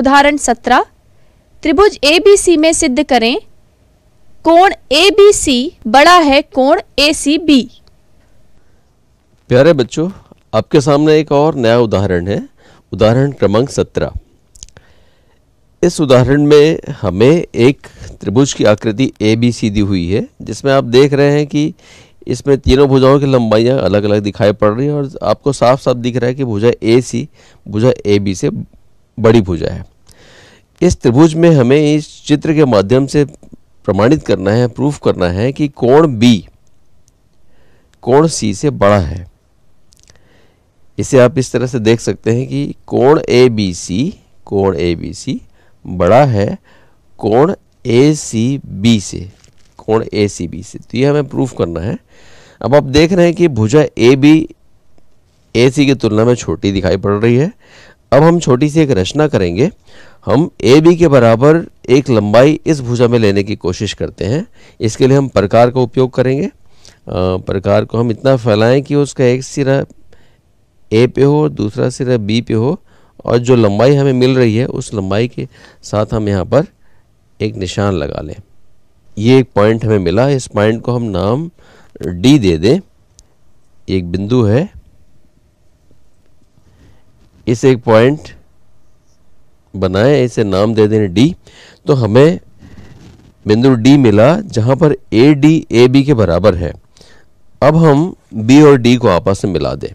उदाहरण सत्रह त्रिभुज ए बी सी में सिद्ध करें कोण ए बी सी बड़ा है कोण ए सी बी प्यारे बच्चों आपके सामने एक और नया उदाहरण है उदाहरण क्रमांक सत्रह इस उदाहरण में हमें एक त्रिभुज की आकृति ए बी सी दी हुई है जिसमें आप देख रहे हैं कि इसमें तीनों भुजाओं की लंबाइयां अलग अलग दिखाई पड़ रही हैं और आपको साफ साफ दिख रहा है कि भुजा ए सी भुजा ए बी से बड़ी भुजा है इस त्रिभुज में हमें इस चित्र के माध्यम से प्रमाणित करना है प्रूफ करना है कि कोण बी कोण सी से बड़ा है इसे आप इस तरह से देख सकते हैं कि कोण ए बी सी कोण ए बी सी बड़ा है कोण ए सी बी से कोण ए सी बी से तो ये हमें प्रूफ करना है अब आप देख रहे हैं कि भुजा ए बी ए सी की तुलना में छोटी दिखाई पड़ रही है अब हम छोटी सी एक रचना करेंगे हम ए बी के बराबर एक लंबाई इस भुजा में लेने की कोशिश करते हैं इसके लिए हम प्रकार का उपयोग करेंगे प्रकार को हम इतना फैलाएं कि उसका एक सिरा ए पे हो दूसरा सिरा बी पे हो और जो लंबाई हमें मिल रही है उस लंबाई के साथ हम यहाँ पर एक निशान लगा लें ये एक पॉइंट हमें मिला इस पॉइंट को हम नाम डी दे दें एक बिंदु है इसे एक पॉइंट बनाए इसे नाम दे दें डी तो हमें बिंदु डी मिला जहां पर ए डी ए बी के बराबर है अब हम बी और डी को आपस में मिला दें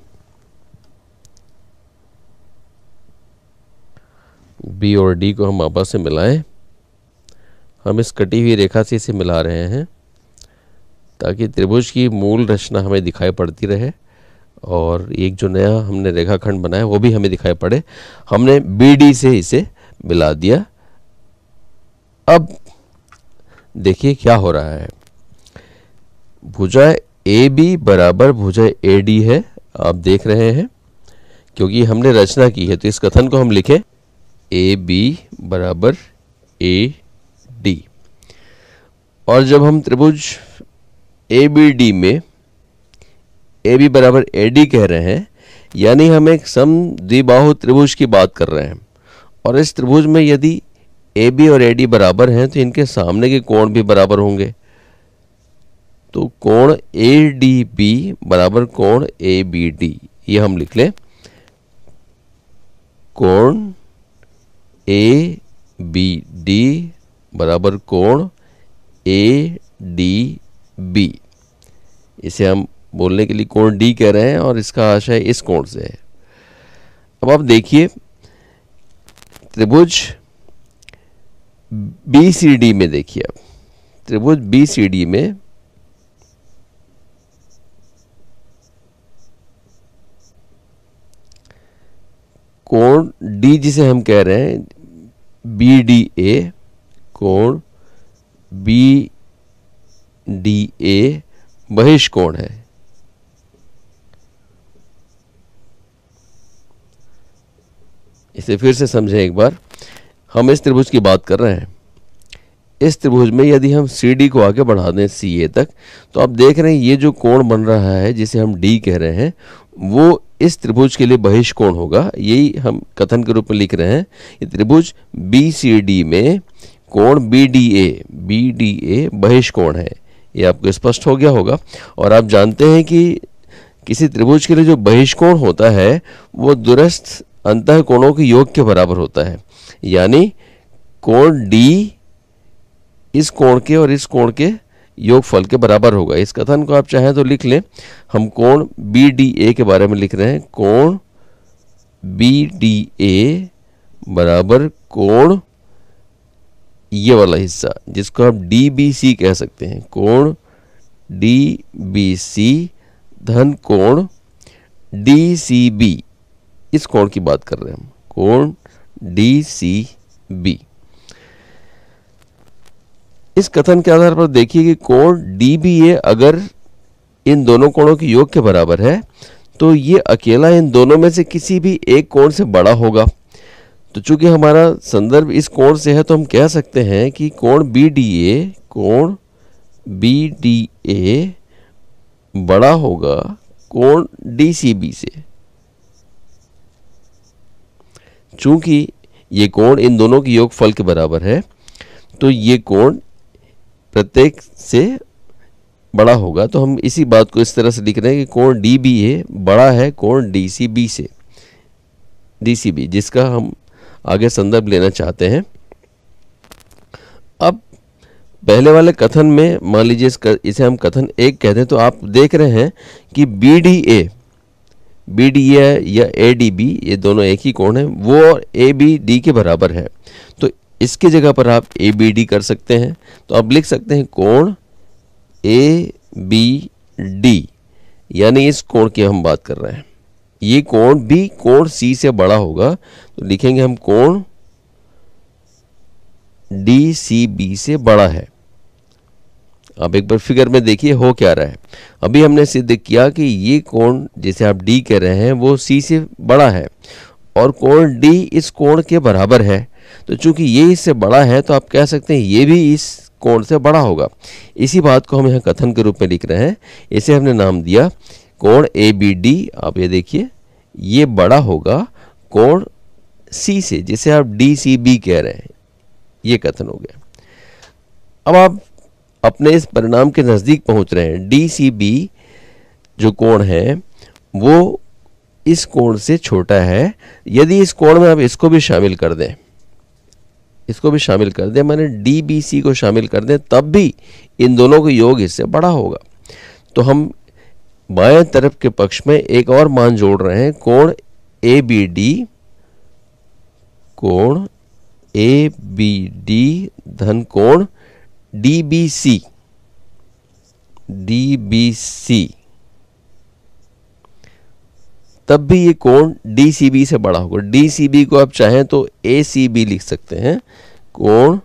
बी और डी को हम आपस में मिलाएं हम इस कटी हुई रेखा से इसे मिला रहे हैं ताकि त्रिभुज की मूल रचना हमें दिखाई पड़ती रहे और एक जो नया हमने रेखाखंड बनाया वो भी हमें दिखाई पड़े हमने बी से इसे मिला दिया अब देखिए क्या हो रहा है भुजा ए बी बराबर भुजा ए डी है आप देख रहे हैं क्योंकि हमने रचना की है तो इस कथन को हम लिखें ए बी बराबर ए डी और जब हम त्रिभुज ए बी डी में ए बी बराबर ए डी कह रहे हैं यानी हम एक सम द्विबाहु त्रिभुज की बात कर रहे हैं और इस त्रिभुज में यदि ए बी और ए डी बराबर हैं तो इनके सामने के कोण भी बराबर होंगे तो कोण ए डी बी बराबर कोण ए बी डी ये हम लिख लें कोण ए बी डी बराबर कोण ए डी बी इसे हम बोलने के लिए कोण डी कह रहे हैं और इसका आशय इस कोण से है अब आप देखिए त्रिभुज बी सी डी में देखिए आप त्रिभुज बी सी डी में कोण डी जिसे हम कह रहे हैं बी डी ए कोण बी डी ए बहिष्कोण है से फिर से समझें एक बार हम इस त्रिभुज की बात कर रहे हैं इस त्रिभुज में यदि हम सी डी को आगे बढ़ा दें सी ए तक तो आप देख रहे हैं ये जो कोण बन रहा है जिसे हम डी कह रहे हैं वो इस त्रिभुज के लिए बहिष्कोण होगा यही हम कथन के रूप में लिख रहे हैं ये त्रिभुज बी सी डी में कोण B D A B D A बहिष्कोण है ये आपको स्पष्ट हो गया होगा और आप जानते हैं कि किसी त्रिभुज के लिए जो बहिष्कोण होता है वो दुरस्थ अंत कोणों के योग के बराबर होता है यानी कोण डी इस कोण के और इस कोण के योग फल के बराबर होगा इस कथन को आप चाहें तो लिख लें हम कोण बी डी ए के बारे में लिख रहे हैं कोण बी डी ए बराबर कोण ये वाला हिस्सा जिसको आप डी बी सी कह सकते हैं कोण डी बी सी धन कोण डी सी बी इस कोण की बात कर रहे हैं हम कोण डी सी बी इस कथन के आधार पर देखिए कि कोण डी बी ए अगर इन दोनों कोणों के योग के बराबर है तो ये अकेला इन दोनों में से किसी भी एक कोण से बड़ा होगा तो चूंकि हमारा संदर्भ इस कोण से है तो हम कह सकते हैं कि कोण बी डी ए कोण बी डी ए बड़ा होगा कोण डी सी बी से चूंकि ये कोण इन दोनों के योग फल के बराबर है तो ये कोण प्रत्येक से बड़ा होगा तो हम इसी बात को इस तरह से लिख रहे हैं कि कोण डी बी ए बड़ा है कोण डी सी बी से डी सी बी जिसका हम आगे संदर्भ लेना चाहते हैं अब पहले वाले कथन में मान लीजिए इसे हम कथन एक कहते हैं तो आप देख रहे हैं कि B D A B D A या ए डी बी ये दोनों एक ही कोण है वो ए बी डी के बराबर है तो इसकी जगह पर आप ए बी डी कर सकते हैं तो आप लिख सकते हैं कोण ए बी डी यानी इस कोण की हम बात कर रहे हैं ये कोण भी कोण सी से बड़ा होगा तो लिखेंगे हम कोण डी सी बी से बड़ा है अब एक बार फिगर में देखिए हो क्या रहा है अभी हमने सिद्ध किया कि ये कोण जिसे आप डी कह रहे हैं वो सी से बड़ा है और कोण डी इस कोण के बराबर है तो चूंकि ये इससे बड़ा है तो आप कह सकते हैं ये भी इस कोण से बड़ा होगा इसी बात को हम यहाँ कथन के रूप में लिख रहे हैं इसे हमने नाम दिया कोण ए बी डी आप ये देखिए ये बड़ा होगा कोण सी से जिसे आप डी सी बी कह रहे हैं ये कथन हो गया अब आप अपने इस परिणाम के नज़दीक पहुंच रहे हैं डी सी बी जो कोण है वो इस कोण से छोटा है यदि इस कोण में आप इसको भी शामिल कर दें इसको भी शामिल कर दें मैंने डी बी सी को शामिल कर दें तब भी इन दोनों का योग इससे बड़ा होगा तो हम बाएं तरफ के पक्ष में एक और मान जोड़ रहे हैं कोण ए बी डी कोण ए बी डी धन कोण बी सी तब भी ये कोण बी से बड़ा होगा बी को आप चाहें तो बी लिख सकते हैं कोण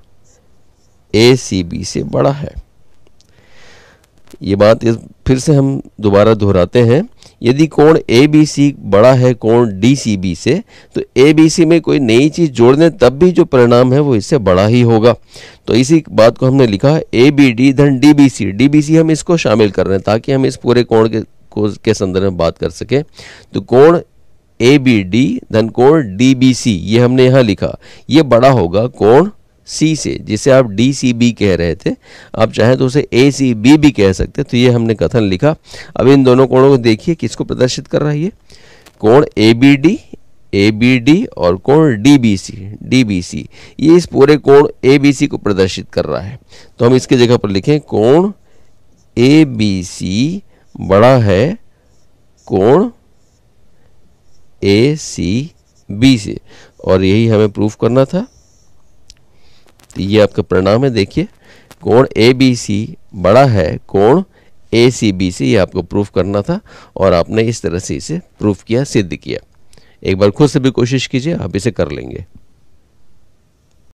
बी से बड़ा है ये बात इस फिर से हम दोबारा दोहराते हैं यदि कोण ए बी सी बड़ा है कोण डी सी बी से तो ए बी सी में कोई नई चीज़ जोड़ दें तब भी जो परिणाम है वो इससे बड़ा ही होगा तो इसी बात को हमने लिखा ए बी डी धन D B C D B C हम इसको शामिल कर रहे हैं ताकि हम इस पूरे कोण के को के संदर्भ में बात कर सकें तो कोण ए बी डी धन कोण डी बी सी ये हमने यहाँ लिखा ये बड़ा होगा कोण सी से जिसे आप डी सी बी कह रहे थे आप चाहें तो उसे ए सी बी भी कह सकते तो ये हमने कथन लिखा अब इन दोनों कोणों को देखिए किसको प्रदर्शित कर रहा है ये कोण A B D A B D और कोण D B C D B C ये इस पूरे कोण ए बी सी को प्रदर्शित कर रहा है तो हम इसके जगह पर लिखें कोण ए बी सी बड़ा है कोण ए सी बी से और यही हमें प्रूफ करना था तो ये आपका परिणाम है देखिए कोण ए बी सी बड़ा है कोण ए सी बी से ये आपको प्रूफ करना था और आपने इस तरह से इसे प्रूफ किया सिद्ध किया एक बार खुद से भी कोशिश कीजिए आप इसे कर लेंगे